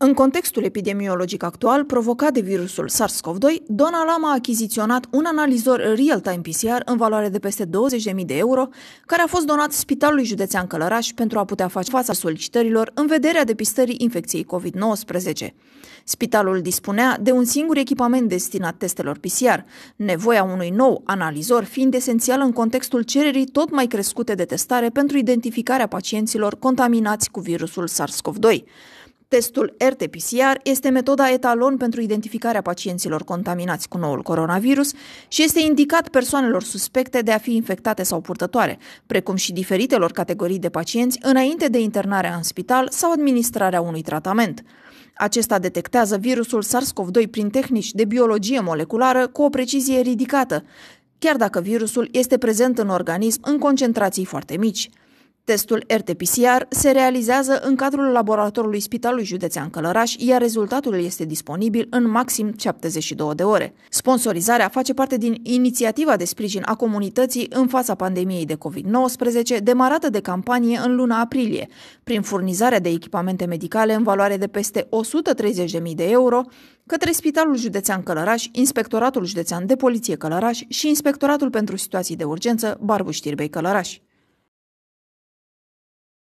În contextul epidemiologic actual provocat de virusul SARS-CoV-2, Dona Lama a achiziționat un analizor real-time PCR în valoare de peste 20.000 de euro, care a fost donat Spitalului Județean Călăraș pentru a putea face fața solicitărilor în vederea depistării infecției COVID-19. Spitalul dispunea de un singur echipament destinat testelor PCR, nevoia unui nou analizor fiind esențială în contextul cererii tot mai crescute de testare pentru identificarea pacienților contaminați cu virusul SARS-CoV-2. Testul RT-PCR este metoda etalon pentru identificarea pacienților contaminați cu noul coronavirus și este indicat persoanelor suspecte de a fi infectate sau purtătoare, precum și diferitelor categorii de pacienți înainte de internarea în spital sau administrarea unui tratament. Acesta detectează virusul SARS-CoV-2 prin tehnici de biologie moleculară cu o precizie ridicată, chiar dacă virusul este prezent în organism în concentrații foarte mici. Testul RT-PCR se realizează în cadrul laboratorului Spitalului Județean Călăraș, iar rezultatul este disponibil în maxim 72 de ore. Sponsorizarea face parte din inițiativa de sprijin a comunității în fața pandemiei de COVID-19, demarată de campanie în luna aprilie, prin furnizarea de echipamente medicale în valoare de peste 130.000 de euro, către Spitalul Județean Călăraș, Inspectoratul Județean de Poliție Călăraș și Inspectoratul pentru Situații de Urgență Barbu Știrbei Călăraș.